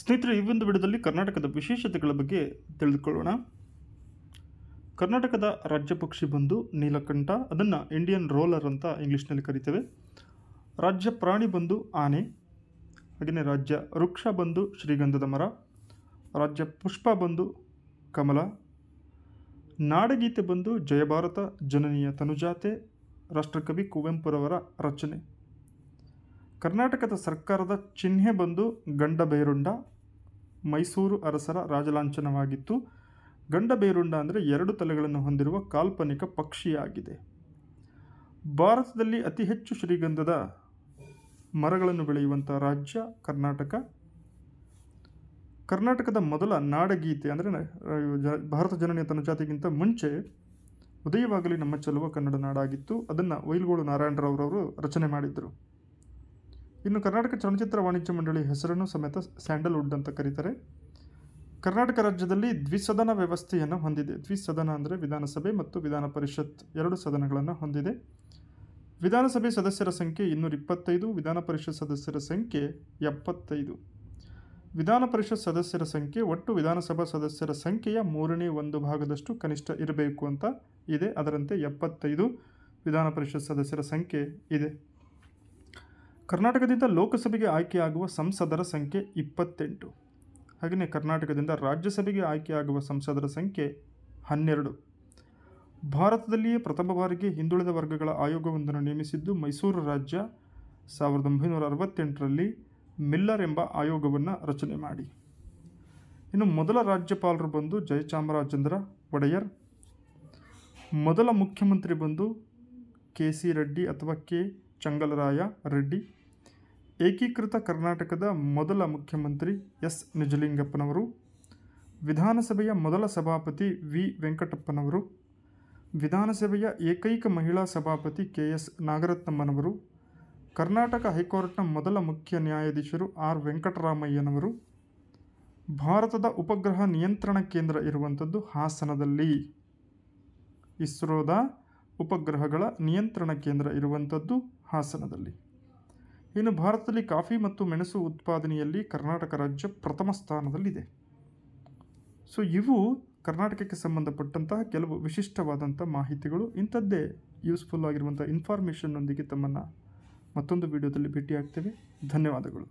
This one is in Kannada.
ಸ್ನೇಹಿತರೆ ಈ ಒಂದು ವಿಡಿಯೋದಲ್ಲಿ ಕರ್ನಾಟಕದ ವಿಶೇಷತೆಗಳ ಬಗ್ಗೆ ತಿಳಿದುಕೊಳ್ಳೋಣ ಕರ್ನಾಟಕದ ರಾಜ್ಯ ಪಕ್ಷಿ ಬಂದು ನೀಲಕಂಠ ಅದನ್ನು ಇಂಡಿಯನ್ ರೋಲರ್ ಅಂತ ಇಂಗ್ಲೀಷ್ನಲ್ಲಿ ಕರಿತೇವೆ ರಾಜ್ಯ ಪ್ರಾಣಿ ಬಂದು ಆನೆ ಹಾಗೆಯೇ ರಾಜ್ಯ ವೃಕ್ಷ ಬಂದು ಶ್ರೀಗಂಧದ ಮರ ರಾಜ್ಯ ಪುಷ್ಪ ಬಂದು ಕಮಲ ನಾಡಗೀತೆ ಬಂದು ಜಯಭಾರತ ಜನನೀಯ ತನುಜಾತೆ ರಾಷ್ಟ್ರಕವಿ ಕುವೆಂಪುರವರ ರಚನೆ ಕರ್ನಾಟಕದ ಸರ್ಕಾರದ ಚಿಹ್ನೆ ಬಂದು ಗಂಡ ಬೈರುಂಡ ಮೈಸೂರು ಅರಸರ ರಾಜಲಾಂಛನವಾಗಿತ್ತು ಗಂಡಬೇರುಂಡ ಅಂದರೆ ಎರಡು ತಲೆಗಳನ್ನು ಹೊಂದಿರುವ ಕಾಲ್ಪನಿಕ ಪಕ್ಷಿಯಾಗಿದೆ ಭಾರತದಲ್ಲಿ ಅತಿ ಹೆಚ್ಚು ಶ್ರೀಗಂಧದ ಮರಗಳನ್ನು ಬೆಳೆಯುವಂಥ ರಾಜ್ಯ ಕರ್ನಾಟಕ ಕರ್ನಾಟಕದ ಮೊದಲ ನಾಡಗೀತೆ ಅಂದರೆ ಭಾರತ ಜನನಿಯ ಜಾತಿಗಿಂತ ಮುಂಚೆ ಉದಯವಾಗಲಿ ನಮ್ಮ ಚೆಲುವ ಕನ್ನಡ ನಾಡಾಗಿತ್ತು ಅದನ್ನು ವೈಲ್ಗೋಳು ನಾರಾಯಣರಾವ್ರವರು ರಚನೆ ಮಾಡಿದ್ದರು ಇನ್ನು ಕರ್ನಾಟಕ ಚಲನಚಿತ್ರ ವಾಣಿಜ್ಯ ಮಂಡಳಿ ಹೆಸರನ್ನು ಸಮೇತ ಸ್ಯಾಂಡಲ್ವುಡ್ ಅಂತ ಕರೀತಾರೆ ಕರ್ನಾಟಕ ರಾಜ್ಯದಲ್ಲಿ ದ್ವಿಸದನ ವ್ಯವಸ್ಥೆಯನ್ನು ಹೊಂದಿದೆ ದ್ವಿಸದನ ಅಂದರೆ ವಿಧಾನಸಭೆ ಮತ್ತು ವಿಧಾನ ಪರಿಷತ್ ಎರಡು ಸದನಗಳನ್ನು ಹೊಂದಿದೆ ವಿಧಾನಸಭೆ ಸದಸ್ಯರ ಸಂಖ್ಯೆ ಇನ್ನೂರ ಇಪ್ಪತ್ತೈದು ವಿಧಾನ ಪರಿಷತ್ ಸದಸ್ಯರ ಸಂಖ್ಯೆ ಎಪ್ಪತ್ತೈದು ವಿಧಾನ ಪರಿಷತ್ ಸದಸ್ಯರ ಸಂಖ್ಯೆ ಒಟ್ಟು ವಿಧಾನಸಭಾ ಸದಸ್ಯರ ಸಂಖ್ಯೆಯ ಮೂರನೇ ಒಂದು ಭಾಗದಷ್ಟು ಕನಿಷ್ಠ ಇರಬೇಕು ಅಂತ ಇದೆ ಅದರಂತೆ ಎಪ್ಪತ್ತೈದು ವಿಧಾನ ಪರಿಷತ್ ಸದಸ್ಯರ ಸಂಖ್ಯೆ ಇದೆ ಕರ್ನಾಟಕದಿಂದ ಲೋಕಸಭೆಗೆ ಆಯ್ಕೆಯಾಗುವ ಸಂಸದರ ಸಂಖ್ಯೆ ಇಪ್ಪತ್ತೆಂಟು ಹಾಗೆಯೇ ಕರ್ನಾಟಕದಿಂದ ರಾಜ್ಯಸಭೆಗೆ ಆಯ್ಕೆಯಾಗುವ ಸಂಸದರ ಸಂಖ್ಯೆ ಹನ್ನೆರಡು ಭಾರತದಲ್ಲಿಯೇ ಪ್ರಥಮ ಬಾರಿಗೆ ಹಿಂದುಳಿದ ವರ್ಗಗಳ ಆಯೋಗವೊಂದನ್ನು ನೇಮಿಸಿದ್ದು ಮೈಸೂರು ರಾಜ್ಯ ಸಾವಿರದ ಒಂಬೈನೂರ ಅರವತ್ತೆಂಟರಲ್ಲಿ ಮಿಲ್ಲರ್ ಎಂಬ ಆಯೋಗವನ್ನು ರಚನೆ ಮಾಡಿ ಇನ್ನು ಮೊದಲ ರಾಜ್ಯಪಾಲರು ಬಂದು ಜಯಚಾಮರಾಜೇಂದ್ರ ಒಡೆಯರ್ ಮೊದಲ ಮುಖ್ಯಮಂತ್ರಿ ಬಂದು ಕೆ ಸಿ ರೆಡ್ಡಿ ಅಥವಾ ಕೆ ಚಂಗಲರಾಯ ರೆಡ್ಡಿ ಏಕೀಕೃತ ಕರ್ನಾಟಕದ ಮೊದಲ ಮುಖ್ಯಮಂತ್ರಿ ಎಸ್ ನಿಜಲಿಂಗಪ್ಪನವರು ವಿಧಾನಸಭೆಯ ಮೊದಲ ಸಭಾಪತಿ ವಿ ವೆಂಕಟಪ್ಪನವರು ವಿಧಾನಸಭೆಯ ಏಕೈಕ ಮಹಿಳಾ ಸಭಾಪತಿ ಕೆ ಎಸ್ ನಾಗರತ್ನಮ್ಮನವರು ಕರ್ನಾಟಕ ಹೈಕೋರ್ಟ್ನ ಮೊದಲ ಮುಖ್ಯ ನ್ಯಾಯಾಧೀಶರು ಆರ್ ವೆಂಕಟರಾಮಯ್ಯನವರು ಭಾರತದ ಉಪಗ್ರಹ ನಿಯಂತ್ರಣ ಕೇಂದ್ರ ಇರುವಂಥದ್ದು ಹಾಸನದಲ್ಲಿ ಇಸ್ರೋದ ಉಪಗ್ರಹಗಳ ನಿಯಂತ್ರಣ ಕೇಂದ್ರ ಇರುವಂಥದ್ದು ಹಾಸನದಲ್ಲಿ ಇನ್ನು ಭಾರತದಲ್ಲಿ ಕಾಫಿ ಮತ್ತು ಮೆಣಸು ಉತ್ಪಾದನೆಯಲ್ಲಿ ಕರ್ನಾಟಕ ರಾಜ್ಯ ಪ್ರಥಮ ಸ್ಥಾನದಲ್ಲಿದೆ ಸೊ ಇವು ಕರ್ನಾಟಕಕ್ಕೆ ಸಂಬಂಧಪಟ್ಟಂತಹ ಕೆಲವು ವಿಶಿಷ್ಟವಾದಂಥ ಮಾಹಿತಿಗಳು ಇಂಥದ್ದೇ ಯೂಸ್ಫುಲ್ ಆಗಿರುವಂಥ ಇನ್ಫಾರ್ಮೇಷನ್ನೊಂದಿಗೆ ತಮ್ಮನ್ನು ಮತ್ತೊಂದು ವಿಡಿಯೋದಲ್ಲಿ ಭೇಟಿಯಾಗ್ತೇವೆ ಧನ್ಯವಾದಗಳು